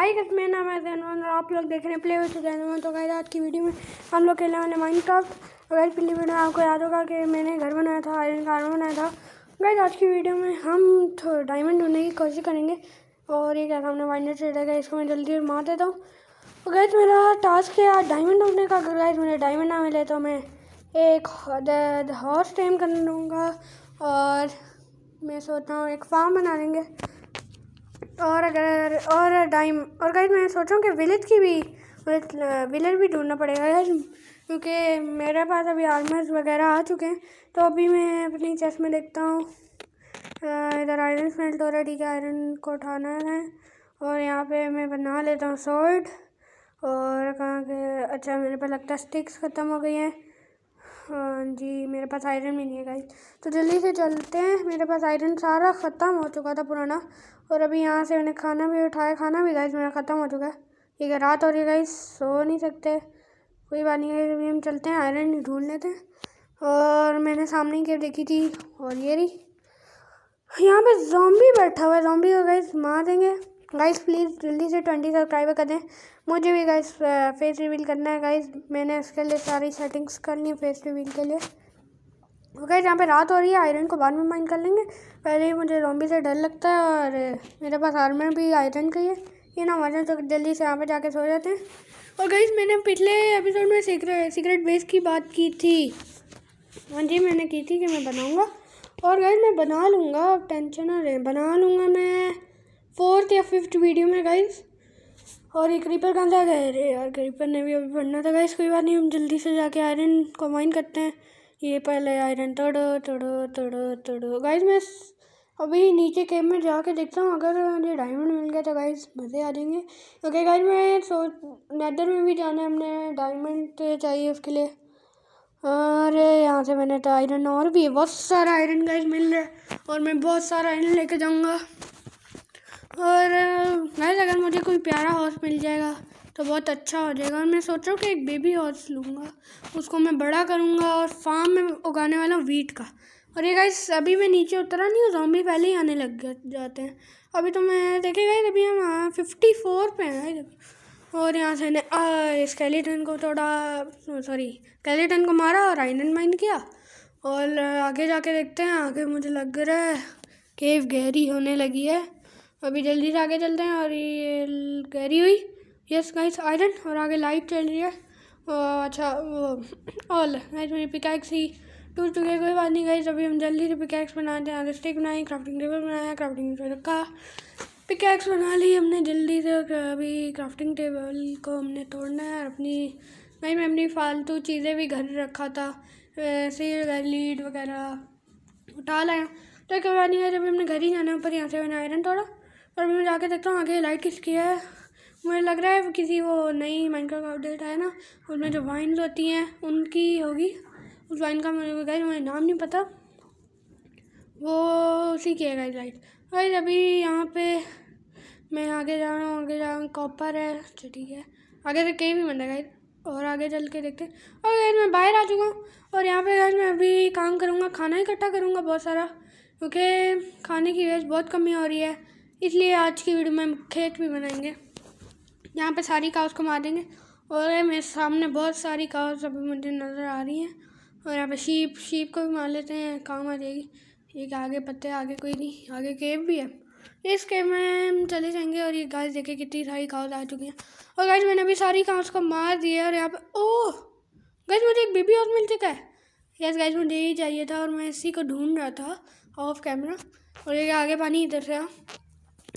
high gas मेरा नाम है जैन और आप लोग देख रहे हैं प्ले विथ जैन तो गैस आज की वीडियो में हम लोग खेलने वाले माइंड क्राफ्ट अगर पिछली वीडियो में आपको याद होगा कि मैंने घर बनाया था आयरन का आर्मर बनाया था गैस आज की वीडियो में हम डायमंड ढूंढने की कोशिश करेंगे और ये क्या हमने माइंड ट्रेडर का इसको मैं जल्दी मार देता हूँ और गैस मेरा टास्क है यार डायमंड ढूंढने का अगर गैस मुझे डायमंड ना मिले तो मैं एक हॉर्स टेम कर लूँगा और मैं सोचता हूँ एक फार्म बना लेंगे और अगर और डाइम और गाइज मैं सोच रहा हूँ कि विलेज की भी विलेज भी ढूंढना पड़ेगा यार क्योंकि मेरे पास अभी आर्मर्स वगैरह आ चुके हैं तो अभी मैं अपनी चेस में देखता हूँ इधर आयरन स्मेल्ट हो रहा है ठीक है आयरन को उठाना है और यहाँ पे मैं बना लेता हूँ सॉल्ट और कहाँ के अच्छा मेरे पास लगता है स्टिक्स ख़त्म हो गई हैं हाँ जी मेरे पास आयरन भी नहीं है गाइस तो जल्दी से चलते हैं मेरे पास आयरन सारा ख़त्म हो चुका था पुराना और अभी यहाँ से मैंने खाना भी उठाया खाना भी गाइस मेरा ख़त्म हो चुका है ठीक है रात हो रही है गाइस सो नहीं सकते कोई बात नहीं अभी हम चलते हैं आयरन ढूंढ लेते हैं और मैंने सामने ही देखी थी और ये रही यहाँ पे जॉम्बी बैठा हुआ है जॉम्बी को गाइस मार देंगे गाइस प्लीज़ जल्दी से ट्वेंटी सब्सक्राइबर कर दें मुझे भी गाइस फेस रिवील करना है गाइस मैंने इसके लिए सारी सेटिंग्स करनी है फेस रिवील के लिए गैस यहाँ पे रात हो रही है आयरन को बाद में माइन कर लेंगे पहले ही मुझे रोम्बी से डर लगता है और मेरे पास आर्मर भी आयरन का ही है ये ना मजा तो जल्दी से यहाँ पे जाके सो जाते हैं और गई मैंने पिछले एपिसोड में सीक्रेट सीक्रेट बेस की बात की थी हाँ जी मैंने की थी कि मैं बनाऊँगा और गई मैं बना लूँगा अब टेंशन ना रहे बना लूँगा मैं फोर्थ या फिफ्थ वीडियो में गाइस और एक क्रीपर कहाँ जा गए रे यार क्रीपर ने भी अभी पढ़ना था गाइस कोई बात नहीं हम जल्दी से जाके आयरन को करते हैं ये पहले आयरन तोड़ो तोड़ो तोड़ो तोड़ो गाइज मैं अभी नीचे केव में जाके देखता हूँ अगर मुझे डायमंड मिल गया तो गाइज मज़े आ जाएंगे ओके गाइज मैं सोच नैदर में भी जाना है हमने डायमंड चाहिए उसके लिए और यहाँ से मैंने तो आयरन और भी बहुत सारा आयरन गाइज मिल रहा है और मैं बहुत सारा आयरन लेके जाऊँगा और गैस अगर मुझे कोई प्यारा हॉर्स मिल जाएगा तो बहुत अच्छा हो जाएगा और मैं सोच रहा हूँ कि एक बेबी हॉर्स लूँगा उसको मैं बड़ा करूँगा और फार्म में उगाने वाला हूँ वीट का और ये गाइस अभी मैं नीचे उतरा नहीं हूँ जॉम्बी पहले ही आने लग जाते हैं अभी तो मैं देखे गाइस अभी हम फिफ्टी हाँ, फोर पे हैं गाइस और यहाँ से स्केलेटन को थोड़ा सॉरी स्केलेटन को मारा और एंड माइंड किया और आगे जाके देखते हैं आगे मुझे लग रहा है केव गहरी होने लगी है अभी जल्दी से आगे चलते हैं और ये गहरी हुई यस गाइस आयरन और आगे लाइट चल रही है और अच्छा ऑल गाइस मेरी पिकैक्स ही टूट चुके कोई बात नहीं गाइस अभी हम जल्दी से पिकैक्स बनाते हैं आगे स्टिक बनाई क्राफ्टिंग टेबल बनाया क्राफ्टिंग टेबल रखा पिकैक्स बना ली हमने जल्दी से अभी क्राफ्टिंग टेबल को हमने तोड़ना है और अपनी गाइस मैं अपनी फालतू चीज़ें भी घर रखा था ऐसे लीड वगैरह उठा लाया तो कोई बात नहीं गाइस जब हमने घर ही जाना ऊपर यहाँ से मैंने आयरन तोड़ा और मैं जाके देखता हूँ आगे लाइट किसकी है मुझे लग रहा है किसी वो नई माइनक्राफ्ट अपडेट आया ना उसमें जो वाइन होती हैं उनकी होगी उस वाइन का मुझे गाइज मुझे नाम नहीं पता वो उसी की है गाइज लाइट गाइज अभी यहाँ पे मैं आगे जा रहा हूँ आगे जा रहा हूँ कॉपर है अच्छा ठीक है आगे से कहीं भी बन रहा है और आगे चल के देखते और यार मैं बाहर आ चुका हूँ और यहाँ पर यार मैं अभी काम करूँगा खाना इकट्ठा करूँगा बहुत सारा क्योंकि खाने की वेस्ट बहुत कमी हो रही है इसलिए आज की वीडियो में खेत भी बनाएंगे यहाँ पे सारी काउस को मार देंगे और मेरे सामने बहुत सारी काउस अभी मुझे नज़र आ रही हैं और यहाँ पे शीप शीप को भी मार लेते हैं काम आ जाएगी एक आगे पत्ते आगे कोई नहीं आगे केव भी है इस केव में हम चले जाएंगे और ये गाइस देखे कितनी सारी काउस आ चुकी हैं और गाइस मैंने अभी सारी काउस को मार दिया और यहाँ पर ओह गाइस मुझे एक बेबी और मिल चुका है यस गाइस मुझे यही चाहिए था और मैं इसी को ढूंढ रहा था ऑफ कैमरा और ये आगे पानी इधर से आ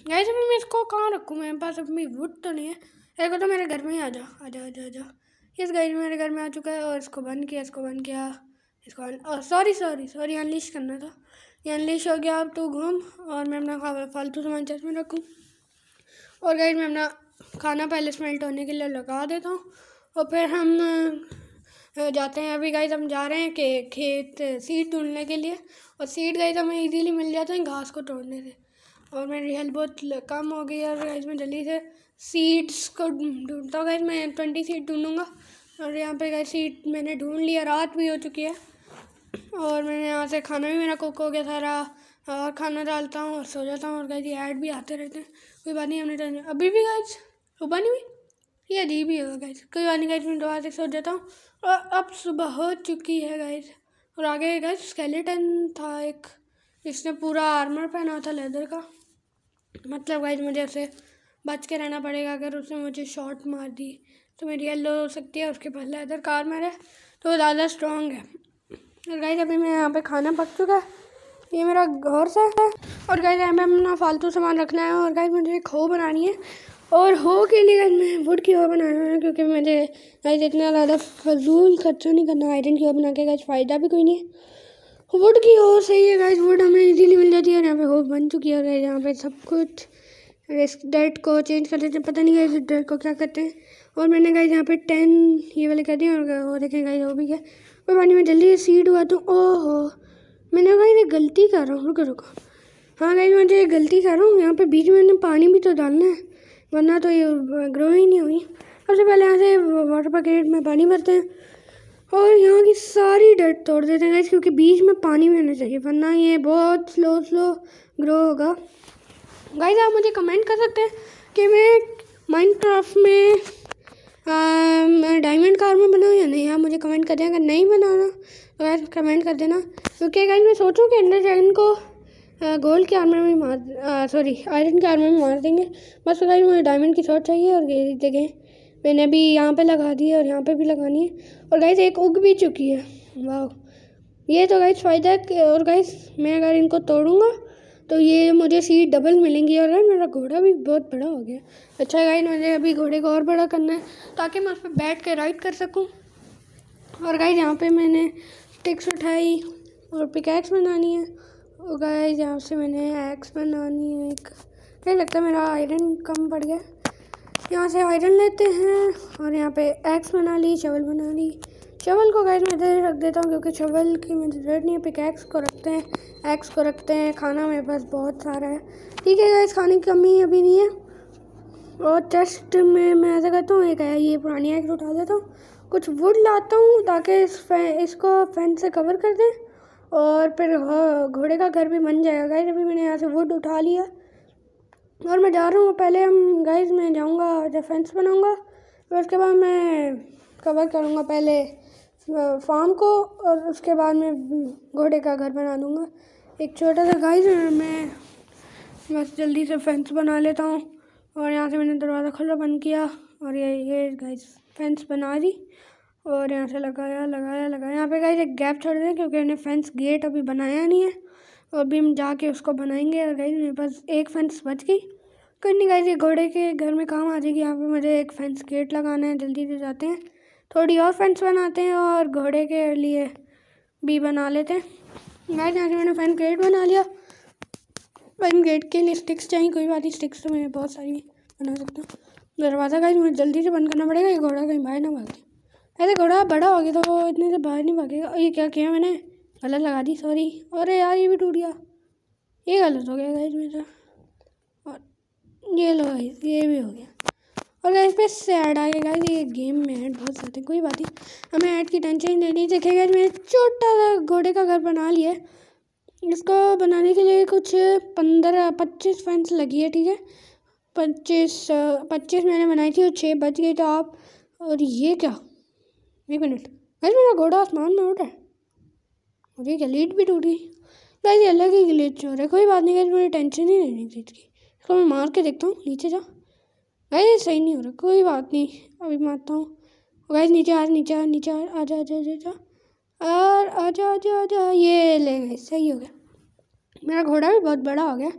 गाइस अभी मैं इसको कहाँ रखूँ मेरे पास अभी वुड तो नहीं है देखो तो मेरे घर में ही आ जा आ जा आ जा आ जा इस गाइस मेरे घर में आ चुका है और इसको बंद किया इसको बंद किया इसको और सॉरी सॉरी सॉरी अनलिश करना था ये अनलिश हो गया अब तो घूम और मैं अपना फालतू सामान चेस्ट में रखूँ और गाइस मैं अपना खाना पहले स्मेल्ट होने के लिए लगा देता हूँ और फिर हम जाते हैं अभी गाइस हम जा रहे हैं कि खेत सीड ढूंढने के लिए और सीड गाइस हमें इजीली मिल जाते हैं घास को तोड़ने से और मेरी हेल्प बहुत कम हो गई और गाइज मैं जल्दी से सीट्स को ढूंढता हूँ गाइज मैं ट्वेंटी सीट ढूंढूंगा और यहाँ पे गाइज सीट मैंने ढूंढ लिया रात भी हो चुकी है और मैंने यहाँ से खाना भी मेरा कुक हो गया सारा और खाना डालता हूँ और सो जाता हूँ और गाइज ये ऐड भी आते रहते हैं कोई बात नहीं हमने टेंशन तो अभी भी गाइज सुबह नहीं हुई ये अजीब ही होगा गाइज कोई बात नहीं गाइज मैं दोबारा से सो जाता हूँ और अब सुबह हो चुकी है गाइज और आगे गाइज स्केलेटन था एक इसने पूरा आर्मर पहना था लेदर का मतलब गाइज मुझे उसे बच के रहना पड़ेगा अगर उसने मुझे शॉट मार दी तो मेरी येल्लो हो सकती है उसके पास लेदर कार मारे तो ज़्यादा स्ट्रॉन्ग है और गाइज अभी मैं यहाँ पे खाना पक चुका है ये मेरा घर से है और गाइज हमें अपना फालतू सामान रखना है और गाइज मुझे एक हो बनानी है और हो के लिए गाइज मैं वुड की हो रहा है क्योंकि मुझे गाइज इतना ज़्यादा फजूल खर्चा नहीं करना आयरन की हो बना के गाइज फ़ायदा भी कोई नहीं है वुड की हो सही है गाइज वुड हमें इजीली मिल जाती है और यहाँ पे हो बन चुकी है यहाँ पे सब कुछ इस डेट को चेंज कर देते हैं पता नहीं गाइज डेट को क्या करते हैं और मैंने गाइज यहाँ पे टेन ये वाले कर दिए और वो देखें गाइज वो भी क्या और पानी में जल्दी सीड हुआ तो ओहो मैंने गाइज गलती कर रहा हूँ रुको रुको हाँ गाइज मैं तो ये गलती कर रहा हूँ यहाँ पे बीच में पानी भी तो डालना है वरना तो ये ग्रो ही नहीं हुई सबसे पहले यहाँ से वाटर पैकेट में पानी भरते हैं और यहाँ की सारी डर्ट तोड़ देते हैं क्योंकि बीच में पानी भी होना चाहिए वरना ये बहुत स्लो स्लो ग्रो होगा गाइज आप मुझे कमेंट कर सकते हैं कि मैं माइनक्राफ्ट में डायमंड कार में बनाऊँ या नहीं आप मुझे कमेंट कर दें अगर नहीं बनाना तो गाइज कमेंट कर देना क्योंकि तो गाइज मैं सोचूँ कि अंडर ड्रैगन को गोल्ड के आर्मर में मार सॉरी आयरन के आर्मर में मार देंगे बस गाइज मुझे डायमंड की शॉट चाहिए और ये जगह मैंने अभी यहाँ पे लगा दी है और यहाँ पे भी लगानी है और गाइस एक उग भी चुकी है वाह ये तो गाइस फ़ायदा और गाइस मैं अगर इनको तोड़ूँगा तो ये मुझे सीट डबल मिलेंगी और मेरा घोड़ा भी बहुत बड़ा हो गया अच्छा गाइस मुझे अभी घोड़े को और बड़ा करना है ताकि मैं उस पर बैठ कर राइड कर सकूँ और गाइस यहाँ पर मैंने टिक्स उठाई और पिकैक्स बनानी है और गाइस यहाँ से मैंने एक्स बनानी है एक क्या लगता है मेरा आयरन कम पड़ गया यहाँ से आयरन लेते हैं और यहाँ पे एक्स बना ली चवल बना ली चवल को गैस में इधर रख देता हूँ क्योंकि चवल की मुझे जरूरत नहीं है पिक एक्स को रखते हैं एक्स को रखते हैं खाना मेरे पास बहुत सारा है ठीक है गैस खाने की कमी अभी नहीं है और टेस्ट में मैं ऐसा करता हूँ एक ये पुरानी एक्स उठा देता हूँ कुछ वुड लाता हूँ ताकि इस फैन इसको फैन से कवर कर दें और फिर हाँ, घोड़े का घर भी बन जाएगा गैस अभी मैंने यहाँ से वुड उठा लिया और मैं जा रहा हूँ पहले हम गाइस मैं जाऊँगा डिफेंस बनाऊँगा फिर उसके बाद मैं कवर करूँगा पहले फार्म को और उसके बाद मैं घोड़े का घर बना दूँगा एक छोटा सा गाइस मैं बस जल्दी से फेंस बना लेता हूँ और यहाँ से मैंने दरवाज़ा खुला बंद किया और ये ये गाइस फेंस बना दी और यहाँ से लगाया लगाया लगाया यहाँ पे गाइस एक गैप छोड़ दें क्योंकि हमने फेंस गेट अभी बनाया नहीं है और अभी हम जाके उसको बनाएंगे और गाइस मेरे पास एक फेंस बच गई कोई नहीं गाइस ये घोड़े के घर में काम आ जाएगी यहाँ पे मुझे एक फेंस गेट लगाना है जल्दी से जाते हैं थोड़ी और फेंस बनाते हैं और घोड़े के लिए भी बना लेते हैं गाइस यहाँ से मैंने फेंस गेट बना लिया फेंस गेट के लिए स्टिक्स चाहिए कोई बात नहीं स्टिक्स तो मैं बहुत सारी बना सकता हूँ दरवाज़ा गाइस मुझे जल्दी से बंद करना पड़ेगा ये घोड़ा कहीं बाहर ना भागे ऐसे घोड़ा बड़ा हो गया तो वो इतने से बाहर नहीं भागेगा ये क्या किया मैंने गलत लगा दी सॉरी अरे यार ये भी टूट गया ये गलत हो गया गाइस मेरा ये लो गाइस ये भी हो गया और गाइस पे सैड आ गया गाइस ये गेम में ऐड बहुत ज़्यादा कोई बात नहीं हमें ऐड की टेंशन ही नहीं देखिए गाइस मैंने छोटा सा घोड़े का घर बना लिया है इसको बनाने के लिए कुछ पंद्रह पच्चीस फंड्स लगी है ठीक है पच्चीस पच्चीस मैंने बनाई थी और छः बच गई तो आप और ये क्या एक मिनट गाइस मेरा घोड़ा आसमान में उठ रहा है और ये क्या लीड भी टूट गई गाइस ये अलग ही ग्लिच हो रहा है कोई बात नहीं गाइस मुझे टेंशन ही नहीं चीज़ की इसको मैं मार के देखता हूँ नीचे जा अरे सही नहीं हो रहा कोई बात नहीं अभी मारता हूँ गाइस नीचे आ नीचे आ नीचे आ जा आ जा और आ जा आ जा आ जा ये ले गए सही हो गया मेरा घोड़ा भी बहुत बड़ा हो गया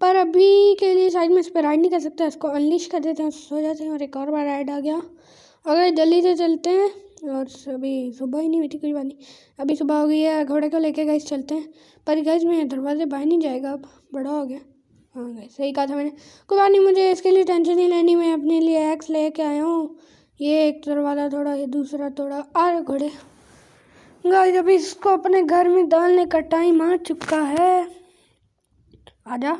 पर अभी के लिए शायद मैं इस पर राइड नहीं कर सकता इसको अनलिश कर देते हैं सो जाते हैं और एक और बार राइड आ गया अगर जल्दी से चलते हैं और अभी सुबह ही नहीं बैठी कोई बात नहीं अभी सुबह हो गई है घोड़े को लेके गए चलते हैं पर गैस मैं दरवाजे बाहर नहीं जाएगा अब बड़ा हो गया हाँ सही कहा था मैंने कोई बात नहीं मुझे इसके लिए टेंशन नहीं लेनी मैं अपने लिए एक्स ले कर आया हूँ ये एक दरवाज़ा थोड़ा ये दूसरा थोड़ा अरे घोड़े गाइस अभी इसको अपने घर में डालने का टाइम आ चुका है आजा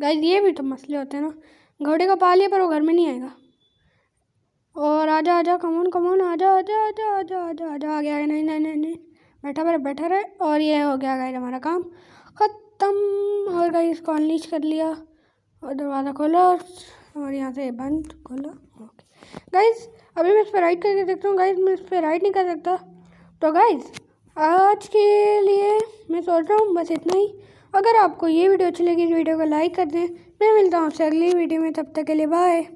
गाइस ये भी तो मसले होते हैं ना घोड़े का पालिए पर वो घर में नहीं आएगा और आजा आजा कमोन कमोन आजा आजा आजा आजा आजा आजा आ गया नहीं नहीं नहीं नहीं बैठा पर बैठा रहे और ये हो गया गाइस हमारा काम खत खत्म और गाइस कॉर्निश कर लिया और दरवाज़ा खोला और यहाँ से बंद खोला ओके गाइस अभी मैं इस पर राइड करके देखता हूँ गाइस मैं इस पर राइड नहीं कर सकता तो गाइस आज के लिए मैं सोच रहा हूँ बस इतना ही अगर आपको ये वीडियो अच्छी लगी इस वीडियो को लाइक कर दें मैं मिलता हूँ आपसे अगली वीडियो में तब तक के लिए बाय